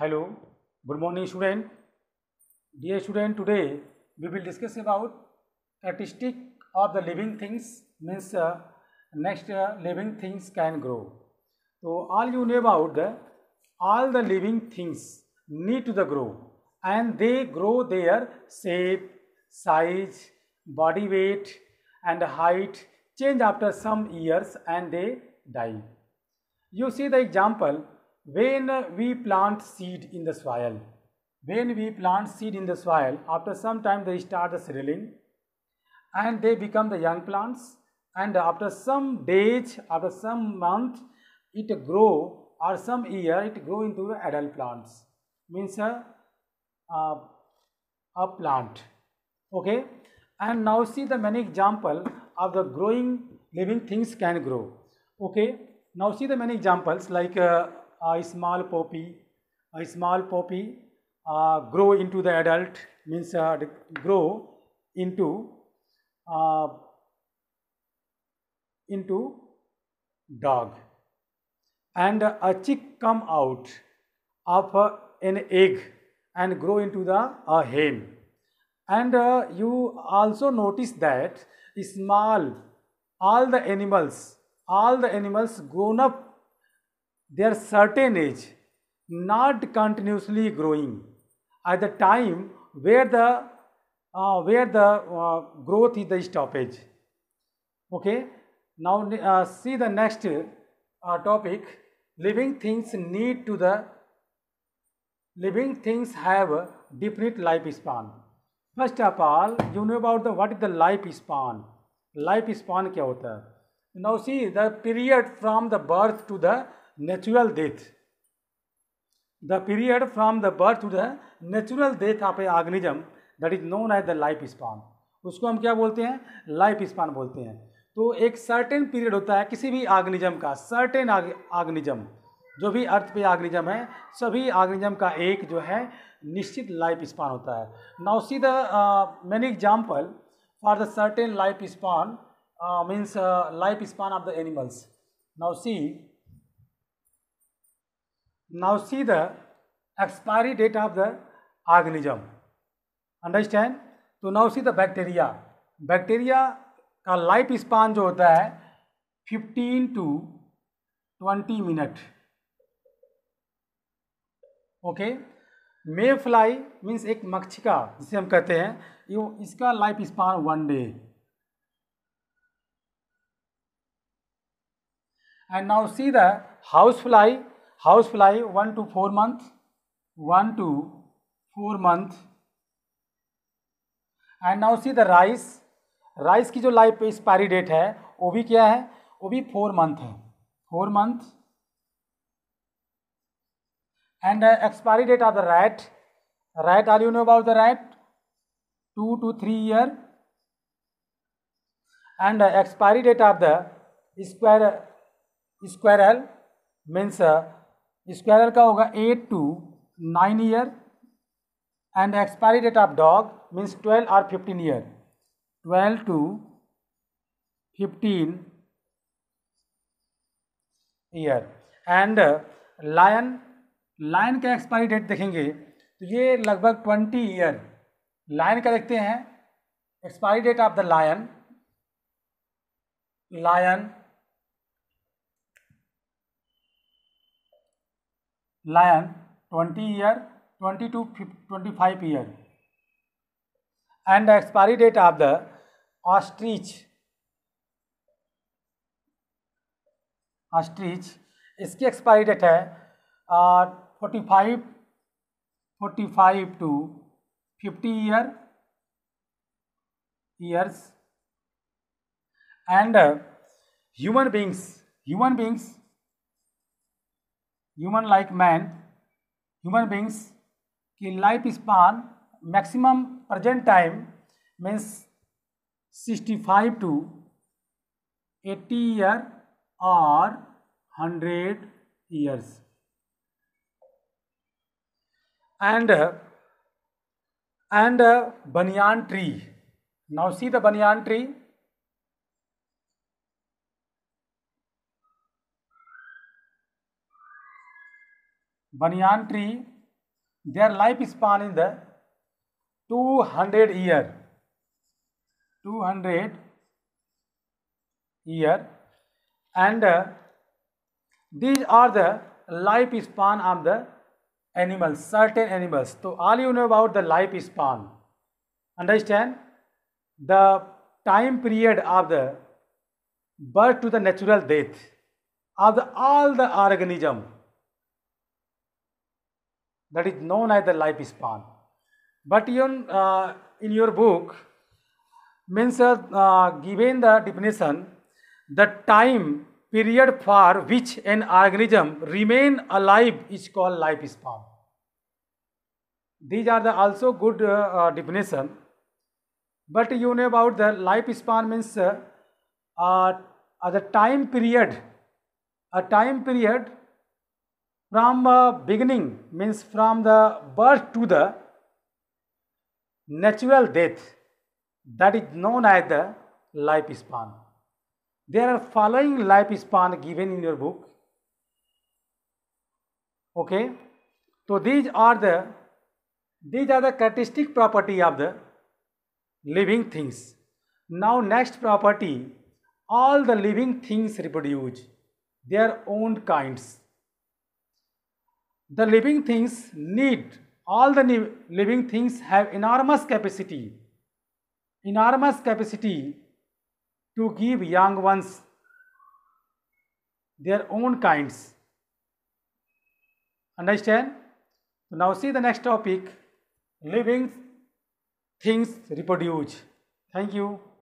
hello good morning student dear student today we will discuss about statistic of the living things means uh, next uh, living things can grow so all you know about the all the living things need to the grow and they grow their shape size body weight and height change after some years and they die you see the example when we plant seed in the soil, when we plant seed in the soil, after some time they start the seedling and they become the young plants and after some days, after some month, it grow or some year it grow into the adult plants, means a, uh, a, uh, a plant, okay. And now see the many example of the growing living things can grow, okay. Now see the many examples like uh, a small poppy, small poppy grow into the adult means uh, grow into uh, into dog and a chick come out of an egg and grow into the uh, hen and uh, you also notice that small all the animals all the animals grown up their certain age, not continuously growing at the time where the uh, where the uh, growth is the stoppage. Okay. Now uh, see the next uh, topic. Living things need to the living things have a definite lifespan. First of all, you know about the what is the lifespan. Lifespan क्या होता Now see the period from the birth to the natural death the period from the birth to the natural death of a organism that is known as the life span उसको हम क्या बोलते हैं life span बोलते हैं तो एक certain period होता है किसी भी ऑर्गेनिज्म का सर्टेन ऑर्गेनिज्म जो भी अर्थ पे ऑर्गेनिज्म है सभी ऑर्गेनिज्म का एक जो है निश्चित लाइफ स्पान होता है now see the many example for the certain life span means life span of the animals now see Now see the expiry date of the organism. Understand? तो now see the bacteria bacteria का life span जो होता है 15 to 20 minute okay mayfly means एक मक्षिका जिसे हम कहते हैं ये इसका life span one day and now see the house fly house fly one to four month one to four month and now see the rice rice की जो लाइफ एक्सपायरी डेट है वो भी क्या है वो भी फोर मंथ है four month and expiry date of the rat rat are you know about the rat two to three year and expiry date of the squirrel means squirrel का होगा eight to nine year and expiry date of dog means twelve और fifteen year twelve to fifteen year and lion lion का expiry date देखेंगे तो ये लगभग twenty year lion का देखते हैं expiry date of the lion lion lion twenty year twenty to twenty five year and the expiry date of the ostrich ostrich इसकी expiry date है forty five forty five to fifty year years and human beings human beings human like man human beings की life span maximum present time means sixty five to eighty year और hundred years and and banyan tree now see the बनियान tree banyan tree, their life span is the 200 year. 200 year and uh, these are the life span of the animals, certain animals. So all you know about the life span, Understand? The time period of the birth to the natural death of the, all the organism that is known as the lifespan. But even uh, in your book, means uh, given the definition, the time period for which an organism remain alive is called lifespan. These are the also good uh, definition. But you know about the lifespan means uh, uh, the time period, a time period from uh, beginning means from the birth to the natural death that is known as the lifespan. There are following lifespan given in your book. Okay. So these are the these are the characteristic property of the living things. Now next property all the living things reproduce their own kinds the living things need, all the living things have enormous capacity, enormous capacity to give young ones their own kinds. Understand? Now see the next topic, living things reproduce. Thank you.